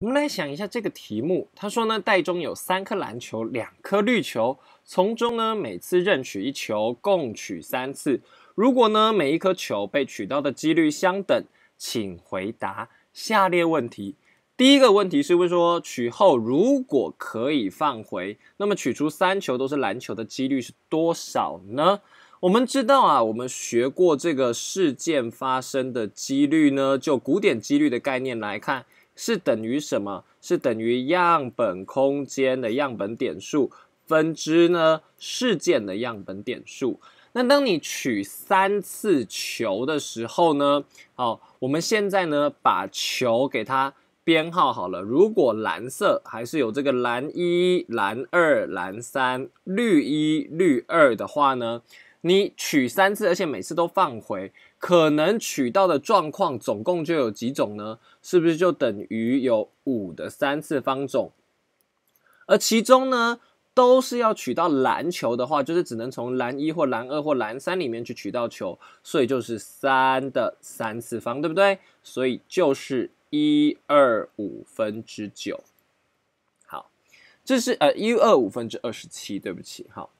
我们来想一下这个题目。他说呢，袋中有三颗篮球，两颗绿球，从中呢每次任取一球，共取三次。如果呢每一颗球被取到的几率相等，请回答下列问题。第一个问题是说，取后如果可以放回，那么取出三球都是篮球的几率是多少呢？我们知道啊，我们学过这个事件发生的几率呢，就古典几率的概念来看。是等于什么？是等于样本空间的样本点数分之呢事件的样本点数。那当你取三次球的时候呢？好，我们现在呢把球给它编号好了。如果蓝色还是有这个蓝一、蓝二、蓝三、绿一、绿二的话呢？你取三次，而且每次都放回，可能取到的状况总共就有几种呢？是不是就等于有五的三次方种？而其中呢，都是要取到篮球的话，就是只能从蓝一或蓝二或蓝三里面去取到球，所以就是三的三次方，对不对？所以就是一、二、五分之九。好，这是呃一、二、五分之二十七。对不起，好。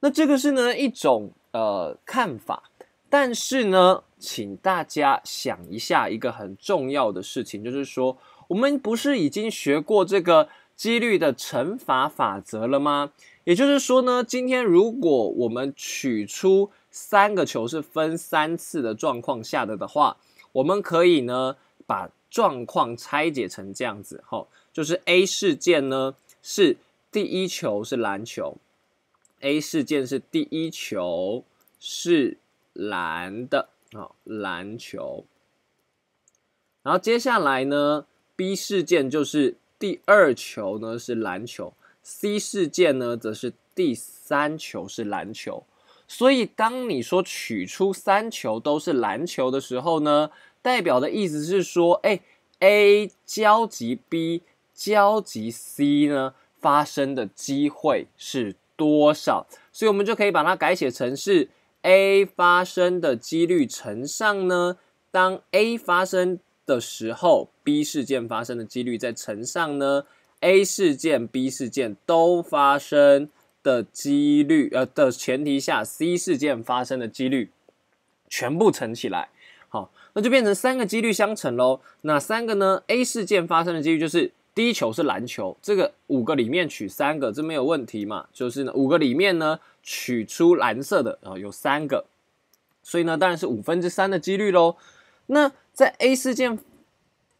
那这个是呢一种呃看法，但是呢，请大家想一下一个很重要的事情，就是说我们不是已经学过这个几率的乘法法则了吗？也就是说呢，今天如果我们取出三个球是分三次的状况下的的话，我们可以呢把状况拆解成这样子，哈，就是 A 事件呢是第一球是篮球。A 事件是第一球是蓝的哦，篮球。然后接下来呢，B 事件就是第二球呢是篮球，C 事件呢则是第三球是篮球。所以当你说取出三球都是篮球的时候呢，代表的意思是说，哎，A 交集 B 交集 C 呢发生的机会是。多少？所以我们就可以把它改写成是 A 发生的几率乘上呢，当 A 发生的时候，B 事件发生的几率再乘上呢，A 事件、B 事件都发生的几率呃的前提下，C 事件发生的几率全部乘起来，好，那就变成三个几率相乘喽。那三个呢？A 事件发生的几率就是。第一球是篮球，这个五个里面取三个，这没有问题嘛？就是呢，五个里面呢取出蓝色的，然后有三个，所以呢当然是五分之三的几率喽。那在 A 事件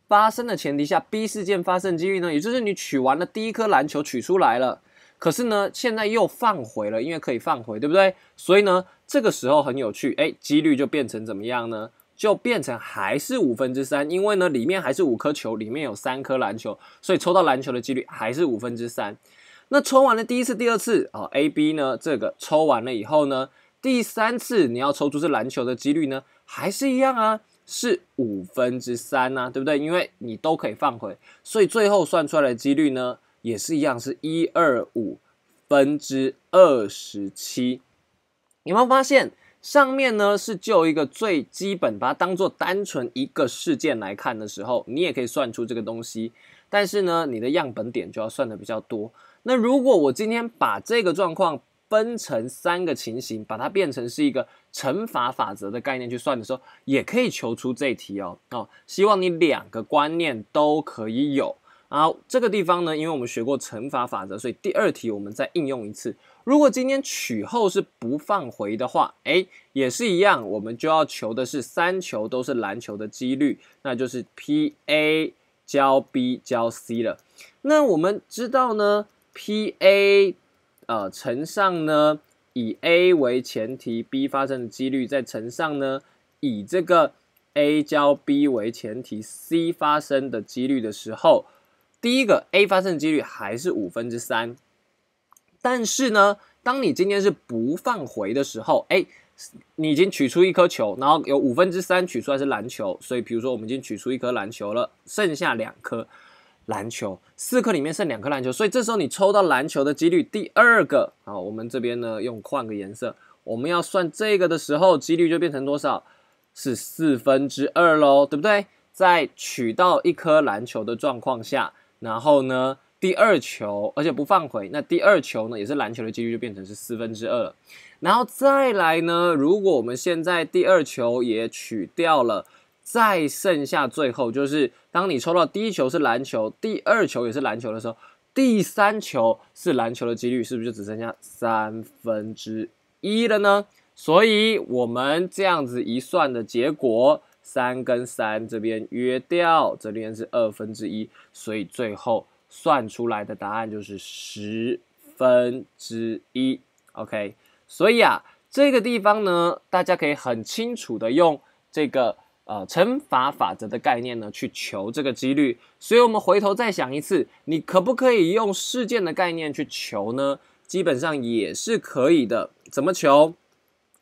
发生的前提下，B 事件发生几率呢？也就是你取完了第一颗篮球取出来了，可是呢现在又放回了，因为可以放回，对不对？所以呢这个时候很有趣，哎，几率就变成怎么样呢？就变成还是五分之三，因为呢里面还是五颗球，里面有三颗篮球，所以抽到篮球的几率还是五分之三。那抽完了第一次、第二次啊，A、B 呢？这个抽完了以后呢，第三次你要抽出是篮球的几率呢，还是一样啊？是五分之三啊，对不对？因为你都可以放回，所以最后算出来的几率呢，也是一样，是一二五分之二十七。有没有发现？上面呢是就一个最基本，把它当做单纯一个事件来看的时候，你也可以算出这个东西。但是呢，你的样本点就要算的比较多。那如果我今天把这个状况分成三个情形，把它变成是一个乘法法则的概念去算的时候，也可以求出这题哦。哦，希望你两个观念都可以有。好，这个地方呢，因为我们学过乘法法则，所以第二题我们再应用一次。如果今天取后是不放回的话，哎，也是一样，我们就要求的是三球都是篮球的几率，那就是 P A 交 B 交 C 了。那我们知道呢，P A，呃，乘上呢以 A 为前提，B 发生的几率，再乘上呢以这个 A 交 B 为前提，C 发生的几率的时候。第一个 A 发生的几率还是五分之三，但是呢，当你今天是不放回的时候，哎，你已经取出一颗球，然后有五分之三取出来是篮球，所以比如说我们已经取出一颗篮球了，剩下两颗篮球，四颗里面剩两颗篮球，所以这时候你抽到篮球的几率，第二个啊，我们这边呢用换个颜色，我们要算这个的时候几率就变成多少？是四分之二喽，对不对？在取到一颗篮球的状况下。然后呢，第二球，而且不放回，那第二球呢，也是篮球的几率就变成是四分之二了。然后再来呢，如果我们现在第二球也取掉了，再剩下最后就是，当你抽到第一球是篮球，第二球也是篮球的时候，第三球是篮球的几率是不是就只剩下三分之一了呢？所以我们这样子一算的结果。三跟三这边约掉，这边是二分之一，所以最后算出来的答案就是十分之一。OK，所以啊，这个地方呢，大家可以很清楚的用这个呃乘法法则的概念呢去求这个几率。所以我们回头再想一次，你可不可以用事件的概念去求呢？基本上也是可以的。怎么求？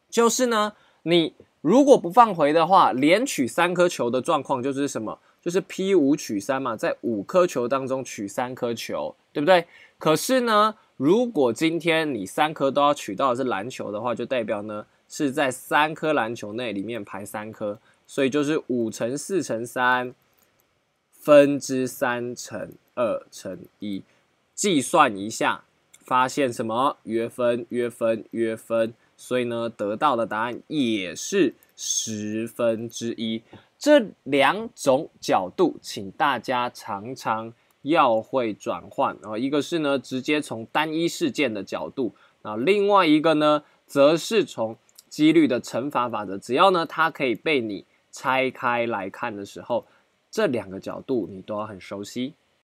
就是呢，你。如果不放回的话，连取三颗球的状况就是什么？就是 P 五取三嘛，在五颗球当中取三颗球，对不对？可是呢，如果今天你三颗都要取到是篮球的话，就代表呢是在三颗篮球内里面排三颗，所以就是五乘四乘三分之三乘二乘一，计算一下，发现什么？约分，约分，约分。所以呢，得到的答案也是十分之一。这两种角度，请大家常常要会转换啊。一个是呢，直接从单一事件的角度；那另外一个呢，则是从几率的乘法法则。只要呢，它可以被你拆开来看的时候，这两个角度你都要很熟悉。